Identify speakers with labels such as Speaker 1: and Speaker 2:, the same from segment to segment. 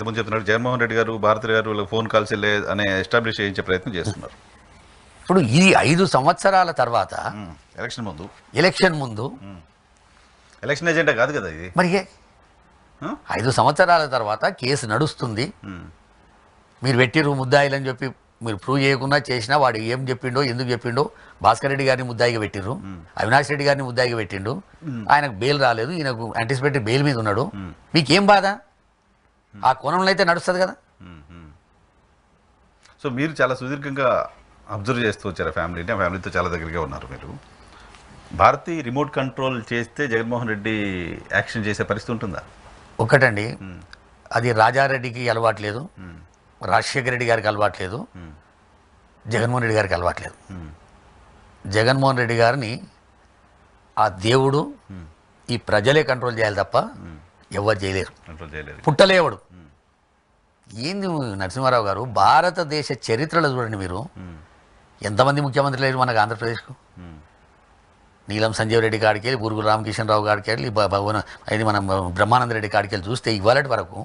Speaker 1: ఇంతకుముందు చెప్తున్నాడు జగన్మోహన్ రెడ్డి గారు భారతి గారు ఫోన్ కాల్స్ వెళ్ళే అనే ఎస్టాబ్లిష్ చేయించే ప్రయత్నం చేస్తున్నారు
Speaker 2: ఇప్పుడు ఈ ఐదు సంవత్సరాల తర్వాత ఎలక్షన్ ముందు ఎలక్షన్ ముందు ఎలక్షన్ ఏజెంటే కాదు కదా ఇది మరి ఐదు సంవత్సరాల తర్వాత కేసు నడుస్తుంది మీరు పెట్టిరు ముద్దాయిలని చెప్పి మీరు ప్రూవ్ చేయకుండా చేసినా వాడు ఏం చెప్పిండో ఎందుకు చెప్పిండో భాస్కర్ రెడ్డి గారిని ముద్దాయిగా పెట్టిండ్రు అవినాష్ రెడ్డి గారిని ముద్దాయిగా పెట్టిండు ఆయనకు బెయిల్ రాలేదు ఈయనకు యాంటిసిపేటెడ్ బెయిల్ మీద ఉన్నాడు మీకేం బాధ ఆ కోణంలో అయితే నడుస్తుంది కదా
Speaker 1: సో మీరు చాలా సుదీర్ఘంగా అబ్జర్వ్ చేస్తూ వచ్చారు ఫ్యామిలీని ఫ్యామిలీతో చాలా దగ్గరగా ఉన్నారు మీరు భారతి రిమోట్ కంట్రోల్ చేస్తే
Speaker 2: జగన్మోహన్ రెడ్డి యాక్షన్ చేసే పరిస్థితి ఉంటుందా ఒకటండి అది రాజారెడ్డికి అలవాట్లేదు రాజశేఖర రెడ్డి గారికి అలవాట్లేదు జగన్మోహన్ రెడ్డి గారికి అలవాట్లేదు జగన్మోహన్ రెడ్డి గారిని ఆ దేవుడు ఈ ప్రజలే కంట్రోల్ చేయాలి తప్ప ఎవరు చేయలేరు పుట్టలేవాడు ఏంది నరసింహారావు గారు భారతదేశ చరిత్రలో చూడండి మీరు ఎంతమంది ముఖ్యమంత్రులు లేరు మనకు ఆంధ్రప్రదేశ్కు నీలం సంజీవ్ రెడ్డి కాడికి వెళ్ళి బూరుగు రామకిషన్ రావు కాడికి వెళ్ళి భగవన్ అది మనం బ్రహ్మానంద రెడ్డి కాడికి వెళ్ళి చూస్తే ఇవాళటి వరకు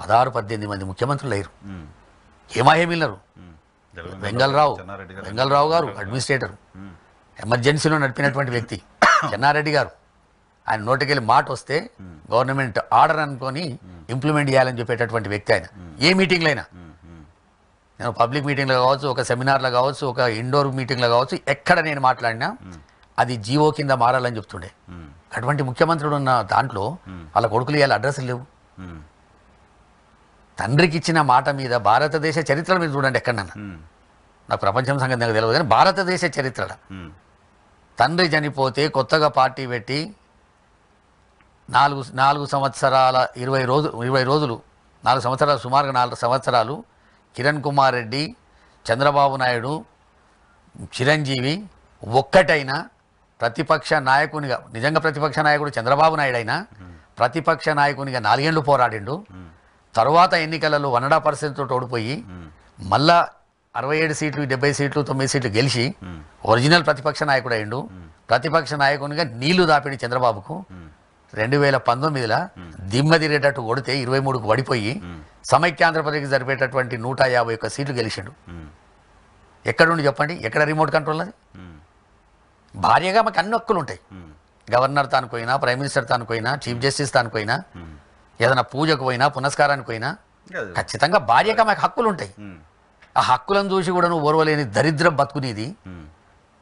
Speaker 2: పదహారు పద్దెనిమిది మంది ముఖ్యమంత్రులు లేరు ఏమాయేమిల్లరు
Speaker 1: వెంగళరావు వెంగళరావు
Speaker 2: గారు అడ్మినిస్ట్రేటర్ ఎమర్జెన్సీలో నడిపినటువంటి వ్యక్తి చెన్నారెడ్డి గారు ఆయన నోటికెళ్ళి మాట వస్తే గవర్నమెంట్ ఆర్డర్ అనుకొని ఇంప్లిమెంట్ చేయాలని చెప్పేటటువంటి వ్యక్తి ఆయన ఏ మీటింగ్లో అయినా నేను పబ్లిక్ మీటింగ్లో కావచ్చు ఒక సెమినార్లో కావచ్చు ఒక ఇండోర్ మీటింగ్లో కావచ్చు ఎక్కడ నేను మాట్లాడినా అది జీవో కింద మారాలని చెప్తుండే అటువంటి ముఖ్యమంత్రుడు ఉన్న దాంట్లో వాళ్ళ కొడుకులు ఇవాళ అడ్రస్ లేవు తండ్రికి ఇచ్చిన మాట మీద భారతదేశ చరిత్ర మీరు చూడండి ఎక్కడన్నా నాకు ప్రపంచం సంగతి నాకు తెలియదు కానీ భారతదేశ చరిత్ర తండ్రి చనిపోతే కొత్తగా పార్టీ పెట్టి నాలుగు నాలుగు సంవత్సరాల ఇరవై రోజు ఇరవై రోజులు నాలుగు సంవత్సరాలు సుమారుగా నాలుగు సంవత్సరాలు కిరణ్ కుమార్ రెడ్డి చంద్రబాబు నాయుడు చిరంజీవి ఒక్కటైన ప్రతిపక్ష నాయకునిగా నిజంగా ప్రతిపక్ష నాయకుడు చంద్రబాబు నాయుడు అయినా ప్రతిపక్ష నాయకునిగా నాలుగేళ్లు పోరాడిండు తరువాత ఎన్నికలలో వనడా పరిస్థితితో ఓడిపోయి మళ్ళా అరవై ఏడు సీట్లు డెబ్బై సీట్లు తొమ్మిది సీట్లు గెలిచి ఒరిజినల్ ప్రతిపక్ష నాయకుడు అయిండు ప్రతిపక్ష నాయకునిగా నీళ్లు దాపిడి చంద్రబాబుకు రెండు వేల పంతొమ్మిదిలో దిమ్మ తిరిగేటట్టు కొడితే ఇరవై మూడుకు పడిపోయి సమైక్యాంధ్రప్రదేశ్కి జరిపేటటువంటి నూట యాభై ఒక్క సీట్లు గెలిచిండు ఎక్కడుండి చెప్పండి ఎక్కడ రిమోట్ కంట్రోల్ అది భార్యగా మాకు అన్ని హక్కులు ఉంటాయి గవర్నర్ తాను పోయినా ప్రైమ్ మినిస్టర్ తాను పోయినా చీఫ్ జస్టిస్ తాను పోయినా ఏదైనా పూజకు పోయినా పునస్కారానికి పోయినా ఖచ్చితంగా భార్యగా మాకు హక్కులు ఉంటాయి ఆ హక్కులను చూసి కూడా నువ్వు ఓర్వలేని దరిద్రం బతుకునేది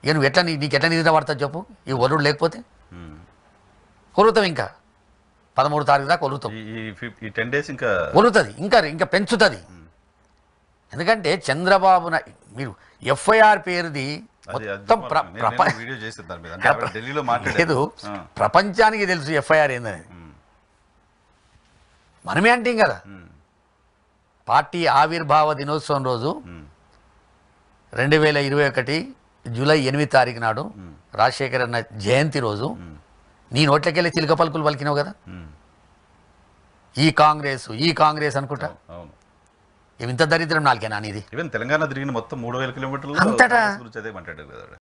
Speaker 2: ఇక నువ్వు ఎట్లా నీకు ఎట్లా నిద్ర పడతావు చెప్పు ఈ ఒరుడు లేకపోతే కొలుగుతాం ఇంకా పదమూడు తారీఖు దాకా కొలుగుతాం ఇంకా కొలుగుతుంది ఇంకా ఇంకా పెంచుతుంది ఎందుకంటే చంద్రబాబు మీరు ఎఫ్ఐఆర్ పేరుది లేదు ప్రపంచానికి తెలుసు ఎఫ్ఐఆర్ ఏందని మనమే అంటే కదా పార్టీ ఆవిర్భావ దినోత్సవం రోజు రెండు వేల ఇరవై ఒకటి జూలై ఎనిమిది తారీఖు నాడు రాజశేఖర్ అన్న జయంతి రోజు నీ నోట్లకెళ్ళి చిలుక పలుకులు పలికినావు కదా ఈ కాంగ్రెస్ ఈ కాంగ్రెస్ అనుకుంటా ఇంత దరిద్రం నాలుగేనా అనేది తెలంగాణ తిరిగిన మొత్తం మూడు వేల కిలోమీటర్లు అంతటా